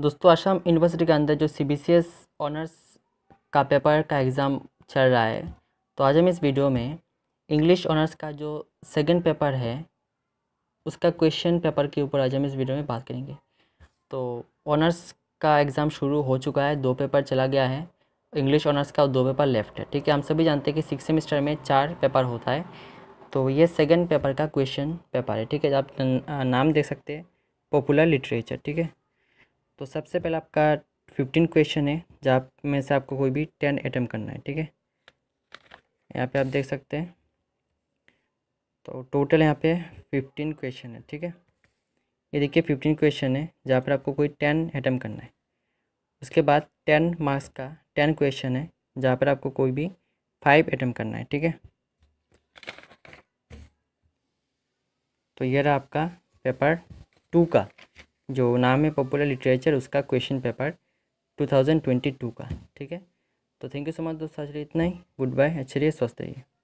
दोस्तों आसाम यूनिवर्सिटी के अंदर जो C B C S honours का पेपर का एग्ज़ाम चल रहा है तो आज हम इस वीडियो में इंग्लिश ऑनर्स का जो सेकंड पेपर है उसका क्वेश्चन पेपर के ऊपर आज हम इस वीडियो में बात करेंगे तो ऑनर्स का एग्ज़ाम शुरू हो चुका है दो पेपर चला गया है इंग्लिश ऑनर्स का दो पेपर लेफ्ट है ठीक है हम सभी जानते हैं कि सिक्स सेमेस्टर में चार पेपर होता है तो ये सेकेंड पेपर का क्वेश्चन पेपर है ठीक है आप नाम देख सकते हैं पॉपुलर लिटरेचर ठीक है तो सबसे पहले आपका फिफ्टीन क्वेश्चन है जहाँ में से आपको कोई भी टेन अटैम्प करना है ठीक है यहाँ पे आप देख सकते हैं तो टोटल यहाँ पे फिफ्टीन क्वेश्चन है ठीक है ये देखिए फिफ्टीन क्वेश्चन है जहाँ पर आपको कोई टेन अटैम्प्ट करना है उसके बाद टेन मार्क्स का टेन क्वेश्चन है जहाँ पर आपको कोई भी फाइव अटैम्प्ट करना है ठीक है तो ये रहा आपका पेपर टू का जो नाम है पॉपुलर लिटरेचर उसका क्वेश्चन पेपर 2022 का ठीक है तो थैंक यू सो मच दोस्तों आज इतना ही गुड बाय अच्छे रहिए स्वस्थ रहिए